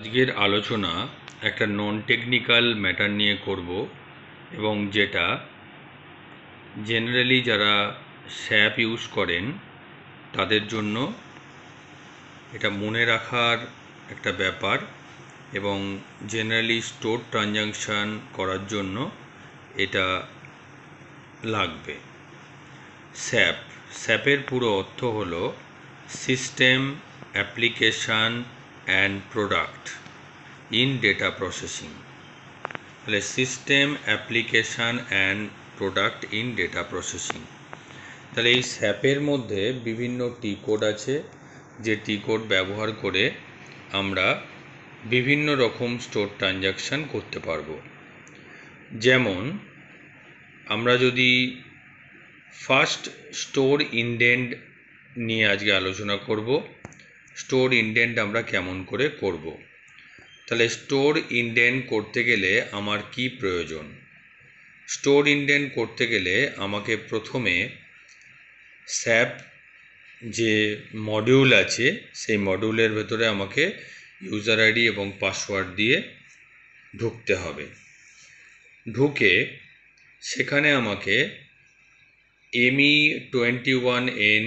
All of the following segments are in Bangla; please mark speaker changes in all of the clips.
Speaker 1: আজকের আলোচনা একটা নন টেকনিক্যাল ম্যাটার নিয়ে করব এবং যেটা জেনারেলি যারা স্যাপ ইউজ করেন তাদের জন্য এটা মনে রাখার একটা ব্যাপার এবং জেনারেলি স্টোর ট্রানজাকশান করার জন্য এটা লাগবে স্যাপ স্যাপের পুরো অর্থ হলো system application and product in data processing তাহলে system application and product in data processing তাহলে এই স্যাপের মধ্যে বিভিন্ন টি কোড আছে যে টি কোড ব্যবহার করে আমরা বিভিন্ন রকম স্টোর ট্রানজাকশান করতে পারব যেমন আমরা যদি ফার্স্ট স্টোর ইনডেন্ড নিয়ে আজকে আলোচনা করব স্টোর ইনডেন্ট আমরা কেমন করে করব। তাহলে স্টোর ইনডেন্ট করতে গেলে আমার কি প্রয়োজন স্টোর ইনডেন্ট করতে গেলে আমাকে প্রথমে স্যাপ যে মডিউল আছে সেই মডিউলের ভেতরে আমাকে ইউজার আইডি এবং পাসওয়ার্ড দিয়ে ঢুকতে হবে ঢুকে সেখানে আমাকে এমই টোয়েন্টি ওয়ান এন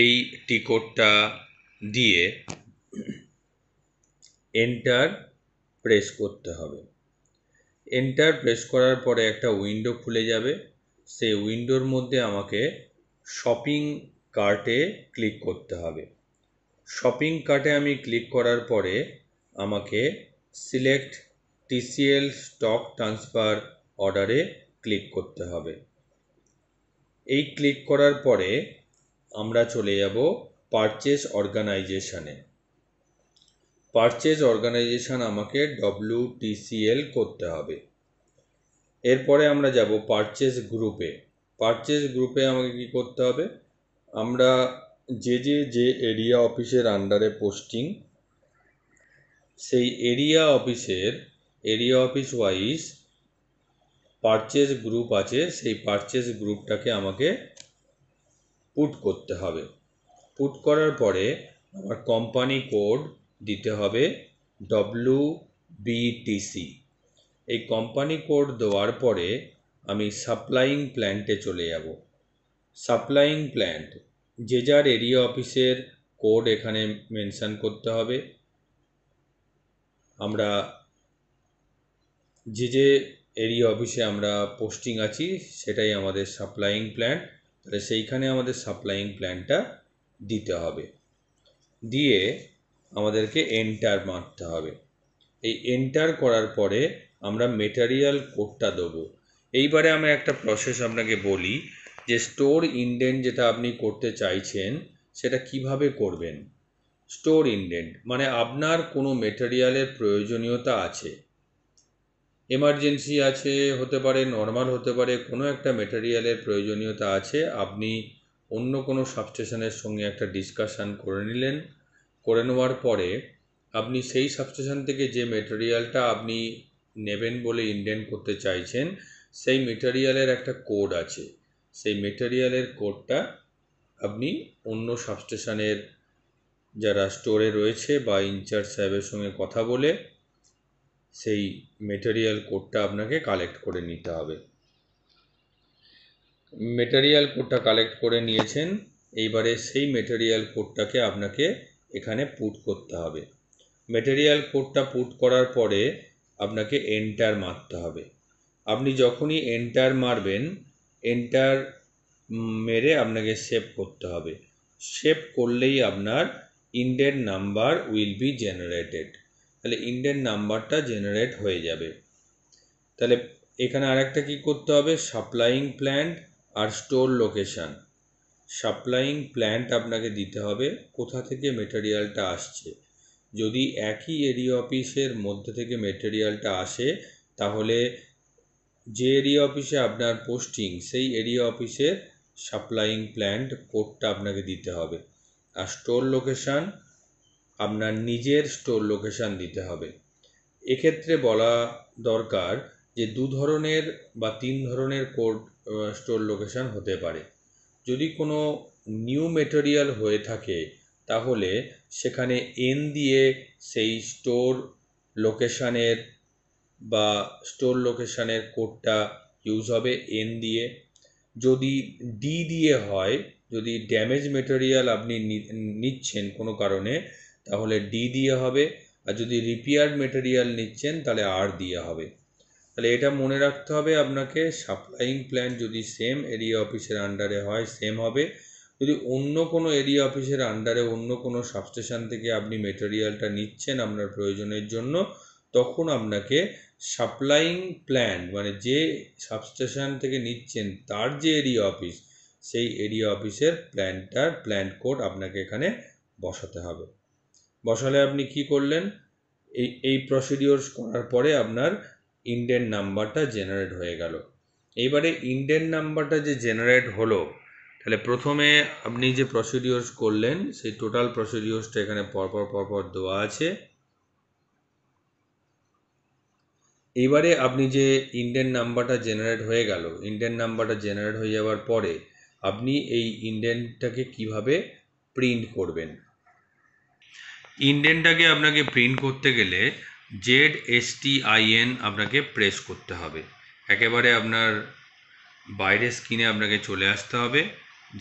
Speaker 1: এই টিকোটটা দিয়ে এন্টার প্রেস করতে হবে এন্টার প্রেস করার পরে একটা উইন্ডো খুলে যাবে সেই উইন্ডোর মধ্যে আমাকে শপিং কার্টে ক্লিক করতে হবে শপিং কার্টে আমি ক্লিক করার পরে আমাকে সিলেক্ট টিসিএল স্টক ট্রান্সফার অর্ডারে ক্লিক করতে হবে এই ক্লিক করার পরে আমরা চলে যাব পারচেজ অর্গানাইজেশানে পারচেজ অর্গানাইজেশান আমাকে ডব্লিউটিসিএল করতে হবে এরপরে আমরা যাব পারচেজ গ্রুপে পারচেজ গ্রুপে আমাকে কি করতে হবে আমরা যে যে যে এরিয়া অফিসের আন্ডারে পোস্টিং সেই এরিয়া অফিসের area office wise purchase group আছে সেই পারচেজ গ্রুপটাকে আমাকে পুট করতে হবে পুট করার পরে আমার কোম্পানি কোড দিতে হবে ডব্লু বিটিসি এই কোম্পানি কোড দেওয়ার পরে আমি সাপ্লাইং প্ল্যান্টে চলে যাব সাপ্লাইং প্ল্যান্ট যে যার এরিয়া অফিসের কোড এখানে মেনশান করতে হবে আমরা যে যে এরিয়া অফিসে আমরা পোস্টিং আছি সেটাই আমাদের সাপ্লাইং প্ল্যান্ট তাহলে সেইখানে আমাদের সাপ্লাইং প্ল্যান্টটা দিতে হবে দিয়ে আমাদেরকে এন্টার মারতে হবে এই এন্টার করার পরে আমরা মেটারিয়াল কোডটা দেবো এইবারে আমরা একটা প্রসেস আপনাকে বলি যে স্টোর ইন্ডেন্ট যেটা আপনি করতে চাইছেন সেটা কিভাবে করবেন স্টোর ইন্ডেন্ট মানে আপনার কোনো মেটেরিয়ালের প্রয়োজনীয়তা আছে এমার্জেন্সি আছে হতে পারে নর্মাল হতে পারে কোনো একটা মেটেরিয়ালের প্রয়োজনীয়তা আছে আপনি অন্য কোনো সাবস্টেশনের সঙ্গে একটা ডিসকাশান করে নিলেন করে নেওয়ার পরে আপনি সেই সাবস্টেশন থেকে যে মেটেরিয়ালটা আপনি নেবেন বলে ইন্ডেন করতে চাইছেন সেই মেটেরিয়ালের একটা কোড আছে সেই মেটেরিয়ালের কোডটা আপনি অন্য সাবস্টেশনের যারা স্টোরে রয়েছে বা ইনচার্জ সাহেবের সঙ্গে কথা বলে সেই মেটেরিয়াল কোডটা আপনাকে কালেক্ট করে নিতে হবে মেটেরিয়াল কোডটা কালেক্ট করে নিয়েছেন এইবারে সেই মেটেরিয়াল কোডটাকে আপনাকে এখানে পুট করতে হবে মেটেরিয়াল কোডটা পুট করার পরে আপনাকে এন্টার মারতে হবে আপনি যখনই এন্টার মারবেন এন্টার মেরে আপনাকে সেভ করতে হবে সেভ করলেই আপনার indent number will be generated তাহলে ইন্ডেন্ট নাম্বারটা জেনারেট হয়ে যাবে তাহলে এখানে আরেকটা কি করতে হবে সাপ্লাইং প্ল্যান্ট আর স্টোর লোকেশান সাপ্লাইং প্ল্যান্ট আপনাকে দিতে হবে কোথা থেকে মেটেরিয়ালটা আসছে যদি একই এরিয়া অফিসের মধ্যে থেকে মেটেরিয়ালটা আসে তাহলে যে এরিয়া অফিসে আপনার পোস্টিং সেই এরিয়া অফিসের সাপ্লাইং প্ল্যান্ট কোডটা আপনাকে দিতে হবে আর স্টোর লোকেশান আপনার নিজের স্টোর লোকেশান দিতে হবে এক্ষেত্রে বলা দরকার যে দু ধরনের বা তিন ধরনের কোড স্টোর লোকেশান হতে পারে যদি কোনো নিউ মেটেরিয়াল হয়ে থাকে তাহলে সেখানে এন দিয়ে সেই স্টোর লোকেশানের বা স্টোর লোকেশানের কোডটা ইউজ হবে এন দিয়ে যদি ডি দিয়ে হয় যদি ড্যামেজ মেটেরিয়াল আপনি নিচ্ছেন কোনো কারণে তাহলে ডি দিয়ে হবে আর যদি রিপেয়ার মেটেরিয়াল নিচ্ছেন তাহলে আর দিয়ে হবে তাহলে এটা মনে রাখতে হবে আপনাকে সাপ্লাইং প্ল্যান যদি সেম এরিয়া অফিসের আন্ডারে হয় সেম হবে যদি অন্য কোনো এরিয়া অফিসের আন্ডারে অন্য কোনো সাবস্টেশন থেকে আপনি মেটেরিয়ালটা নিচ্ছেন আপনার প্রয়োজনের জন্য তখন আপনাকে সাপ্লাইং প্ল্যান মানে যে সাবস্টেশন থেকে নিচ্ছেন তার যে এরিয়া অফিস সেই এরিয়া অফিসের প্ল্যানটার প্ল্যান কোড আপনাকে এখানে বসাতে হবে বসালে আপনি কি করলেন এই এই প্রসিডিওর করার পরে আপনার ইন্ডেন নাম্বারটা জেনারেট হয়ে গেল এইবারে ইন্ডেন নাম্বারটা যে জেনারেট হলো তাহলে প্রথমে আপনি যে প্রসিডিওর্স করলেন সেই টোটাল প্রসিডিওর্সটা এখানে পরপর পরপর দেওয়া আছে এইবারে আপনি যে ইন্ডিয়ান নাম্বারটা জেনারেট হয়ে গেল ইন্ডিয়ান নাম্বারটা জেনারেট হয়ে যাওয়ার পরে আপনি এই ইন্ডিয়ানটাকে কিভাবে প্রিন্ট করবেন ইন্ডিয়ানটাকে আপনাকে প্রিন্ট করতে গেলে Z S T I N আপনাকে প্রেস করতে হবে একেবারে আপনার বাইরের স্ক্রিনে আপনাকে চলে আসতে হবে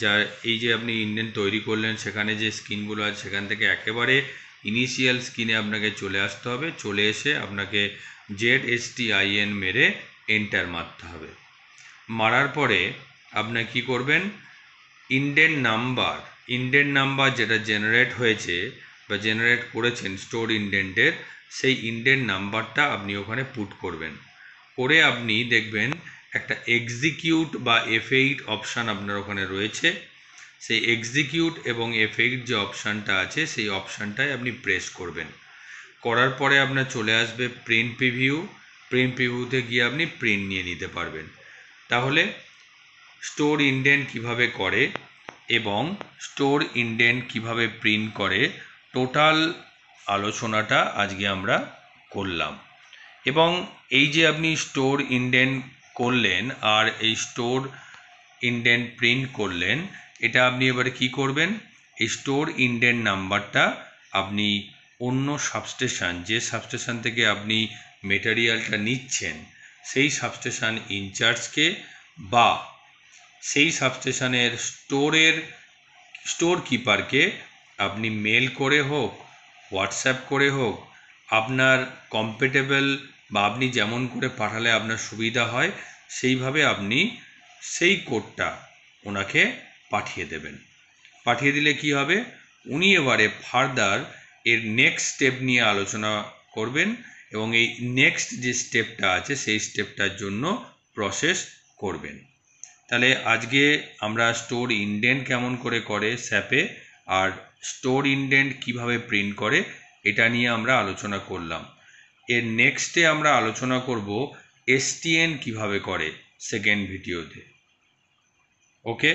Speaker 1: যার এই যে আপনি ইন্ডিয়ান তৈরি করলেন সেখানে যে স্ক্রিনগুলো আছে সেখান থেকে একেবারে ইনিশিয়াল স্ক্রিনে আপনাকে চলে আসতে হবে চলে এসে আপনাকে জেড এস মেরে এন্টার মারতে হবে মারার পরে আপনার কি করবেন ইন্ডেন নাম্বার ইন্ডেন নাম্বার যেটা জেনারেট হয়েছে বা জেনারেট করেছেন স্টোর ইন্ডেন্টের সেই ইন্ডেন নাম্বারটা আপনি ওখানে পুট করবেন করে আপনি দেখবেন একটা এক্সিকিউট বা এফ এইট অপশান আপনার ওখানে রয়েছে সেই এক্সিকিউট এবং এফ এইট যে অপশানটা আছে সেই অপশানটায় আপনি প্রেস করবেন করার পরে আপনার চলে আসবে প্রিন্ট প্রিভিউ প্রিন্ট প্রিভিউতে গিয়ে আপনি প্রিন্ট নিয়ে নিতে পারবেন তাহলে স্টোর ইন্ডেন কিভাবে করে এবং স্টোর ইন্ডেন কিভাবে প্রিন্ট করে টোটাল আলোচনাটা আজকে আমরা করলাম এবং এই যে আপনি স্টোর ইন্ডেন্ট করলেন আর এই স্টোর ইন্ডেন্ট প্রিন্ট করলেন এটা আপনি এবারে কি করবেন এই স্টোর ইন্ডেন্ট নাম্বারটা আপনি অন্য সাবস্টেশন যে সাবস্টেশন থেকে আপনি মেটেরিয়ালটা নিচ্ছেন সেই সাবস্টেশন ইনচার্জকে বা সেই সাবস্টেশনের স্টোরের স্টোর কিপারকে আপনি মেল করে হোক হোয়াটসঅ্যাপ করে হোক আপনার কম্পেটেবল বা আপনি যেমন করে পাঠালে আপনার সুবিধা হয় সেইভাবে আপনি সেই কোডটা ওনাকে পাঠিয়ে দেবেন পাঠিয়ে দিলে কি হবে উনি এবারে ফার্দার এর নেক্সট স্টেপ নিয়ে আলোচনা করবেন এবং এই নেক্সট যে স্টেপটা আছে সেই স্টেপটার জন্য প্রসেস করবেন তাহলে আজকে আমরা স্টোর ইন্ডেন কেমন করে করে স্যাপে আর স্টোর ইনডেন্ট কীভাবে প্রিন্ট করে এটা নিয়ে আমরা আলোচনা করলাম এর নেক্সটে আমরা আলোচনা করব এসটিএন কিভাবে করে সেকেন্ড ভিডিওতে ওকে